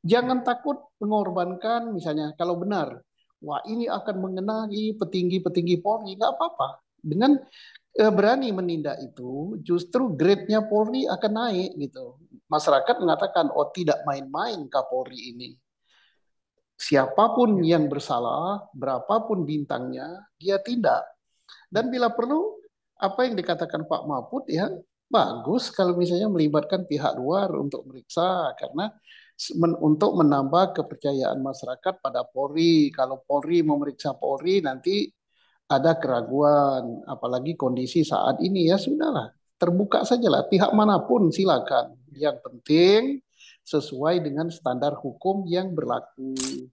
Jangan takut mengorbankan misalnya kalau benar, wah ini akan mengenai petinggi-petinggi Polri, nggak apa-apa. Dengan eh, berani menindak itu, justru grade-nya Polri akan naik gitu. Masyarakat mengatakan, oh tidak main-main Kapolri ini. Siapapun iya. yang bersalah, berapapun bintangnya, dia tindak. Dan bila perlu, apa yang dikatakan Pak Mahfud ya bagus kalau misalnya melibatkan pihak luar untuk meriksa karena men untuk menambah kepercayaan masyarakat pada Polri. Kalau Polri memeriksa Polri nanti ada keraguan, apalagi kondisi saat ini ya sudahlah, terbuka saja lah, pihak manapun silakan. Yang penting sesuai dengan standar hukum yang berlaku.